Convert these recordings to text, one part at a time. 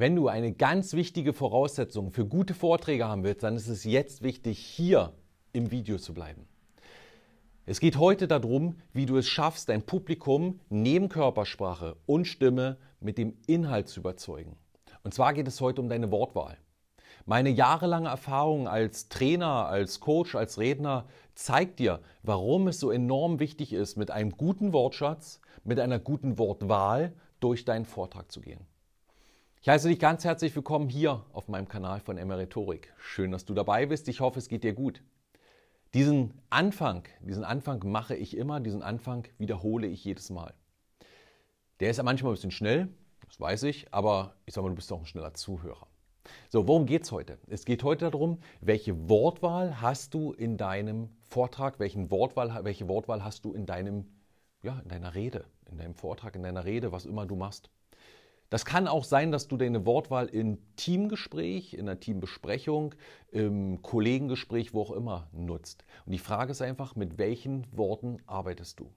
Wenn du eine ganz wichtige Voraussetzung für gute Vorträge haben willst, dann ist es jetzt wichtig, hier im Video zu bleiben. Es geht heute darum, wie du es schaffst, dein Publikum neben Körpersprache und Stimme mit dem Inhalt zu überzeugen. Und zwar geht es heute um deine Wortwahl. Meine jahrelange Erfahrung als Trainer, als Coach, als Redner zeigt dir, warum es so enorm wichtig ist, mit einem guten Wortschatz, mit einer guten Wortwahl durch deinen Vortrag zu gehen. Ich heiße dich ganz herzlich willkommen hier auf meinem Kanal von Emeritorik. Schön, dass du dabei bist. Ich hoffe, es geht dir gut. Diesen Anfang, diesen Anfang mache ich immer, diesen Anfang wiederhole ich jedes Mal. Der ist ja manchmal ein bisschen schnell, das weiß ich, aber ich sage mal, du bist doch ein schneller Zuhörer. So, worum geht es heute? Es geht heute darum, welche Wortwahl hast du in deinem Vortrag, welchen Wortwahl, welche Wortwahl hast du in deinem, ja, in deiner Rede, in deinem Vortrag, in deiner Rede, was immer du machst. Das kann auch sein, dass du deine Wortwahl im Teamgespräch, in einer Teambesprechung, im Kollegengespräch, wo auch immer nutzt. Und die Frage ist einfach, mit welchen Worten arbeitest du?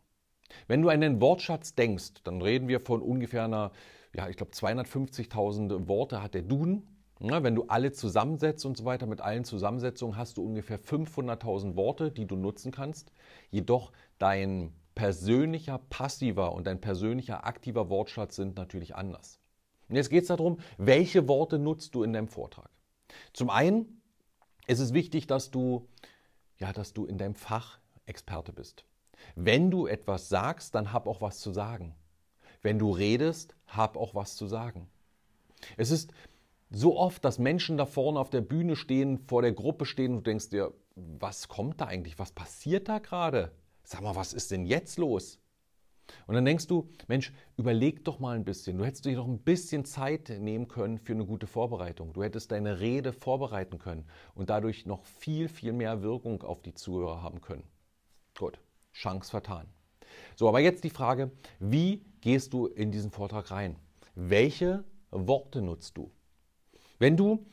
Wenn du an den Wortschatz denkst, dann reden wir von ungefähr einer, ja, ich glaube 250.000 Worte hat der Duden. wenn du alle zusammensetzt und so weiter, mit allen Zusammensetzungen hast du ungefähr 500.000 Worte, die du nutzen kannst. Jedoch dein persönlicher passiver und dein persönlicher aktiver Wortschatz sind natürlich anders. Und jetzt geht es darum, welche Worte nutzt du in deinem Vortrag? Zum einen ist es wichtig, dass du, ja, dass du in deinem Fach Experte bist. Wenn du etwas sagst, dann hab auch was zu sagen. Wenn du redest, hab auch was zu sagen. Es ist so oft, dass Menschen da vorne auf der Bühne stehen, vor der Gruppe stehen und du denkst dir, was kommt da eigentlich? Was passiert da gerade? Sag mal, was ist denn jetzt los? Und dann denkst du, Mensch, überleg doch mal ein bisschen. Du hättest dir doch ein bisschen Zeit nehmen können für eine gute Vorbereitung. Du hättest deine Rede vorbereiten können und dadurch noch viel, viel mehr Wirkung auf die Zuhörer haben können. Gut, Chance vertan. So, aber jetzt die Frage, wie gehst du in diesen Vortrag rein? Welche Worte nutzt du? Wenn du,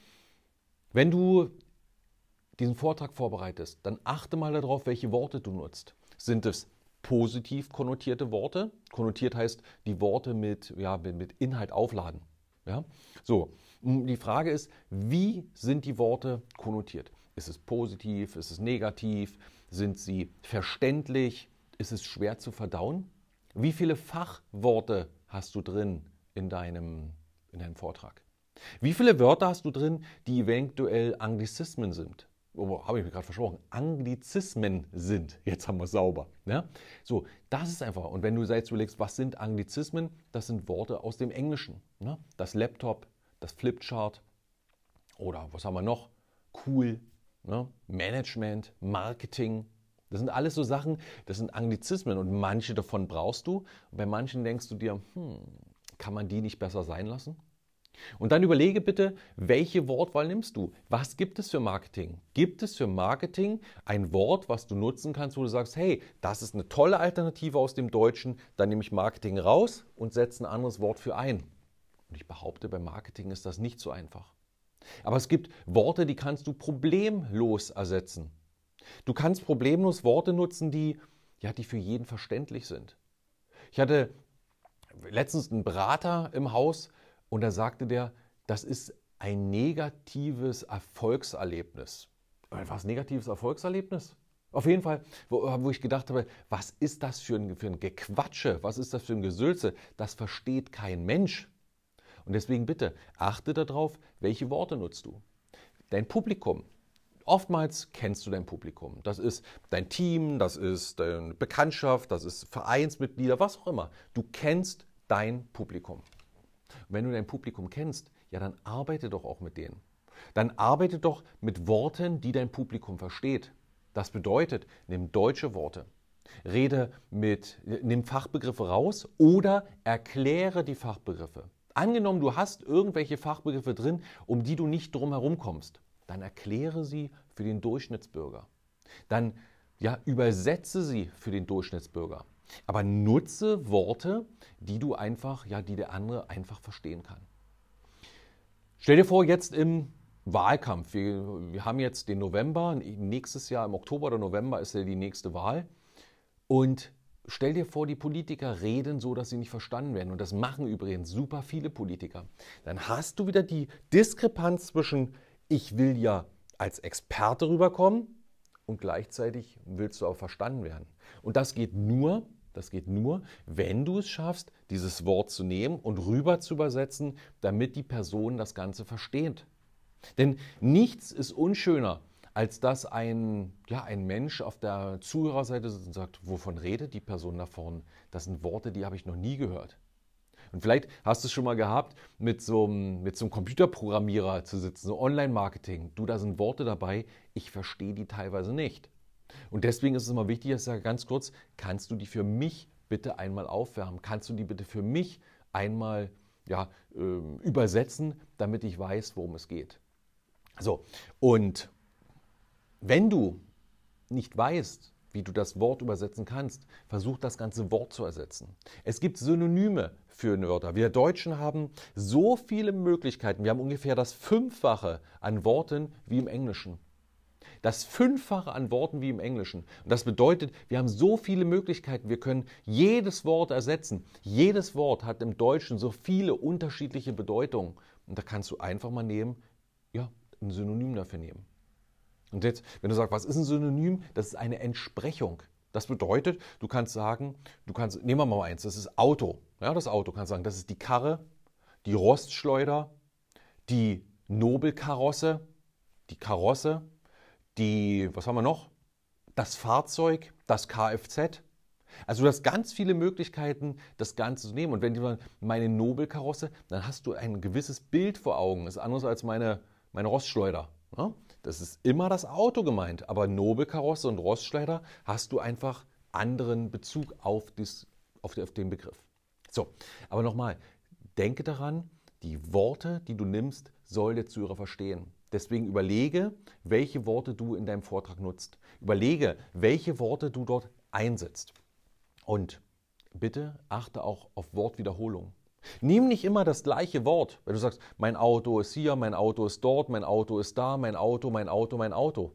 wenn du diesen Vortrag vorbereitest, dann achte mal darauf, welche Worte du nutzt. Sind es positiv konnotierte Worte. Konnotiert heißt die Worte mit, ja, mit Inhalt aufladen. Ja? So, die Frage ist, wie sind die Worte konnotiert? Ist es positiv? Ist es negativ? Sind sie verständlich? Ist es schwer zu verdauen? Wie viele Fachworte hast du drin in deinem, in deinem Vortrag? Wie viele Wörter hast du drin, die eventuell Anglizismen sind? oh, habe ich mir gerade versprochen, Anglizismen sind. Jetzt haben wir es sauber. Ne? So, das ist einfach. Und wenn du jetzt überlegst, was sind Anglizismen? Das sind Worte aus dem Englischen. Ne? Das Laptop, das Flipchart oder was haben wir noch? Cool, ne? Management, Marketing. Das sind alles so Sachen, das sind Anglizismen und manche davon brauchst du. bei manchen denkst du dir, hm, kann man die nicht besser sein lassen? Und dann überlege bitte, welche Wortwahl nimmst du? Was gibt es für Marketing? Gibt es für Marketing ein Wort, was du nutzen kannst, wo du sagst, hey, das ist eine tolle Alternative aus dem Deutschen, dann nehme ich Marketing raus und setze ein anderes Wort für ein. Und ich behaupte, beim Marketing ist das nicht so einfach. Aber es gibt Worte, die kannst du problemlos ersetzen. Du kannst problemlos Worte nutzen, die, ja, die für jeden verständlich sind. Ich hatte letztens einen Berater im Haus, und da sagte der, das ist ein negatives Erfolgserlebnis. Äh, was negatives Erfolgserlebnis? Auf jeden Fall, wo, wo, ich gedacht habe, was ist das für ein, für ein Gequatsche, was ist das für ein Gesülze, das versteht kein Mensch. Und deswegen bitte, achte darauf, welche Worte nutzt du. Dein Publikum. Oftmals kennst du dein Publikum. Das ist dein Team, das ist deine Bekanntschaft, das ist Vereinsmitglieder, was auch immer. Du kennst dein Publikum wenn du dein Publikum kennst, ja, dann arbeite doch auch mit denen. Dann arbeite doch mit Worten, die dein Publikum versteht. Das bedeutet, nimm deutsche Worte. Rede mit, nimm Fachbegriffe raus oder erkläre die Fachbegriffe. Angenommen, du hast irgendwelche Fachbegriffe drin, um die du nicht drum herum kommst, dann erkläre sie für den Durchschnittsbürger. Dann ja, übersetze sie für den Durchschnittsbürger. Aber nutze Worte, die du einfach, ja, die der andere einfach verstehen kann. Stell dir vor, jetzt im Wahlkampf, wir, wir haben jetzt den November, nächstes Jahr im Oktober oder November ist ja die nächste Wahl. Und Stell dir vor, die Politiker reden so, dass sie nicht verstanden werden. Und das machen übrigens super viele Politiker. Dann hast du wieder die Diskrepanz zwischen, ich will ja als Experte rüberkommen und gleichzeitig willst du auch verstanden werden. Und das geht nur, das geht nur, wenn du es schaffst, dieses Wort zu nehmen und rüber zu übersetzen, damit die Person das Ganze versteht. Denn nichts ist unschöner, als dass ein, ja, ein Mensch auf der Zuhörerseite sitzt und sagt, wovon redet die Person da vorne? Das sind Worte, die habe ich noch nie gehört. Und vielleicht hast du es schon mal gehabt, mit so, einem, mit so einem Computerprogrammierer zu sitzen, so Online-Marketing. Du, da sind Worte dabei, ich verstehe die teilweise nicht. Und deswegen ist es immer wichtig, ich sage ganz kurz, kannst du die für mich bitte einmal aufwärmen? Kannst du die bitte für mich einmal ja, ähm, übersetzen, damit ich weiß, worum es geht? So, und wenn du nicht weißt, wie du das Wort übersetzen kannst, versuch das ganze Wort zu ersetzen. Es gibt Synonyme für Wörter. Wir Deutschen haben so viele Möglichkeiten. Wir haben ungefähr das Fünffache an Worten wie im Englischen das Fünffache an Worten wie im Englischen. Und das bedeutet, wir haben so viele Möglichkeiten. Wir können jedes Wort ersetzen. Jedes Wort hat im Deutschen so viele unterschiedliche Bedeutungen. Und da kannst du einfach mal nehmen, ja, ein Synonym dafür nehmen. Und jetzt, wenn du sagst, was ist ein Synonym? Das ist eine Entsprechung. Das bedeutet, du kannst sagen, du kannst, nehmen wir mal eins, das ist Auto. Ja, das Auto kannst du sagen, das ist die Karre, die Rostschleuder, die Nobelkarosse, die Karosse, die, was haben wir noch? Das Fahrzeug, das Kfz. Also du hast ganz viele Möglichkeiten, das Ganze zu nehmen. Und wenn du meine Nobelkarosse, dann hast du ein gewisses Bild vor Augen. Das ist anders als meine, meine Rostschleuder. Ne? Das ist immer das Auto gemeint. Aber Nobelkarosse und Rostschleuder hast du einfach anderen Bezug auf, dies, auf, auf den Begriff. So, aber nochmal, denke daran, die Worte, die du nimmst, soll der Zuhörer verstehen. Deswegen überlege, welche Worte du in deinem Vortrag nutzt. Überlege, welche Worte du dort einsetzt. Und bitte achte auch auf Wortwiederholung. Nimm nicht immer das gleiche Wort, wenn du sagst, mein Auto ist hier, mein Auto ist dort, mein Auto ist da, mein Auto, mein Auto, mein Auto.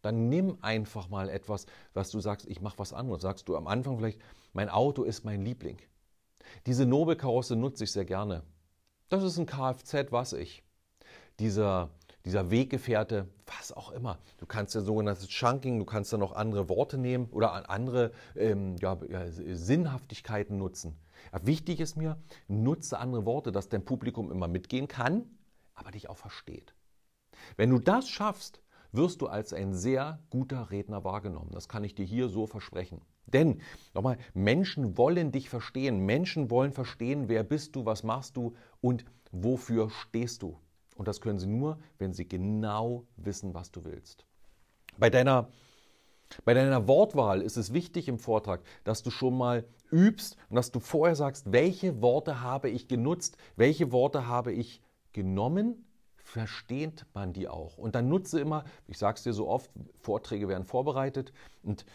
Dann nimm einfach mal etwas, was du sagst, ich mache was anderes. Sagst du am Anfang vielleicht, mein Auto ist mein Liebling. Diese Nobelkarosse nutze ich sehr gerne. Das ist ein Kfz, was ich. Dieser dieser Weggefährte, was auch immer. Du kannst ja sogenanntes Chunking, du kannst ja noch andere Worte nehmen oder andere ähm, ja, äh, Sinnhaftigkeiten nutzen. Ja, wichtig ist mir, nutze andere Worte, dass dein Publikum immer mitgehen kann, aber dich auch versteht. Wenn du das schaffst, wirst du als ein sehr guter Redner wahrgenommen. Das kann ich dir hier so versprechen. Denn, nochmal, Menschen wollen dich verstehen. Menschen wollen verstehen, wer bist du, was machst du und wofür stehst du. Und das können sie nur, wenn sie genau wissen, was du willst. Bei deiner, bei deiner Wortwahl ist es wichtig im Vortrag, dass du schon mal übst und dass du vorher sagst, welche Worte habe ich genutzt, welche Worte habe ich genommen, versteht man die auch. Und dann nutze immer, ich sage es dir so oft, Vorträge werden vorbereitet und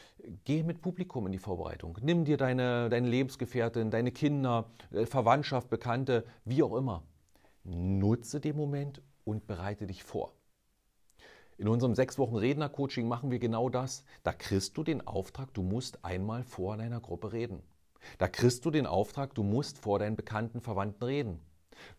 geh mit Publikum in die Vorbereitung. Nimm dir deine, deine Lebensgefährtin, deine Kinder, äh, Verwandtschaft, Bekannte, wie auch immer. Nutze den Moment und bereite dich vor. In unserem sechs Wochen Redner-Coaching machen wir genau das. Da kriegst du den Auftrag, du musst einmal vor deiner Gruppe reden. Da kriegst du den Auftrag, du musst vor deinen bekannten Verwandten reden.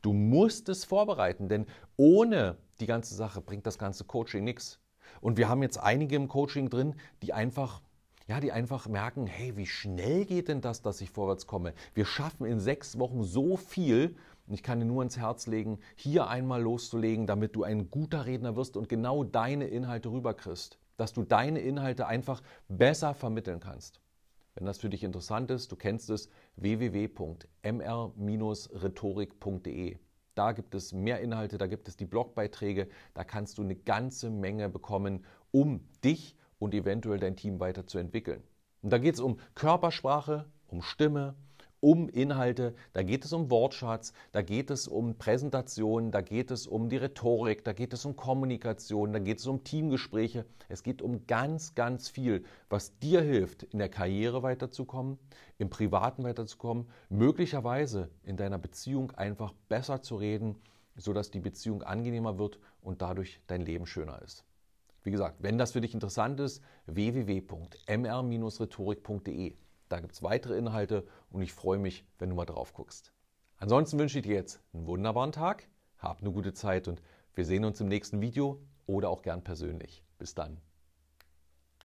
Du musst es vorbereiten, denn ohne die ganze Sache bringt das ganze Coaching nichts. Und wir haben jetzt einige im Coaching drin, die einfach ja, die einfach merken, hey, wie schnell geht denn das, dass ich vorwärts komme? Wir schaffen in sechs Wochen so viel und ich kann dir nur ins Herz legen, hier einmal loszulegen, damit du ein guter Redner wirst und genau deine Inhalte rüberkriegst. Dass du deine Inhalte einfach besser vermitteln kannst. Wenn das für dich interessant ist, du kennst es, www.mr-rhetorik.de. Da gibt es mehr Inhalte, da gibt es die Blogbeiträge, da kannst du eine ganze Menge bekommen, um dich und eventuell dein Team weiterzuentwickeln. Und da geht es um Körpersprache, um Stimme, um Inhalte, da geht es um Wortschatz, da geht es um Präsentationen, da geht es um die Rhetorik, da geht es um Kommunikation, da geht es um Teamgespräche. Es geht um ganz, ganz viel, was dir hilft, in der Karriere weiterzukommen, im Privaten weiterzukommen, möglicherweise in deiner Beziehung einfach besser zu reden, sodass die Beziehung angenehmer wird und dadurch dein Leben schöner ist. Wie gesagt, wenn das für dich interessant ist, www.mr-rhetorik.de da gibt es weitere Inhalte und ich freue mich, wenn du mal drauf guckst. Ansonsten wünsche ich dir jetzt einen wunderbaren Tag, hab eine gute Zeit und wir sehen uns im nächsten Video oder auch gern persönlich. Bis dann.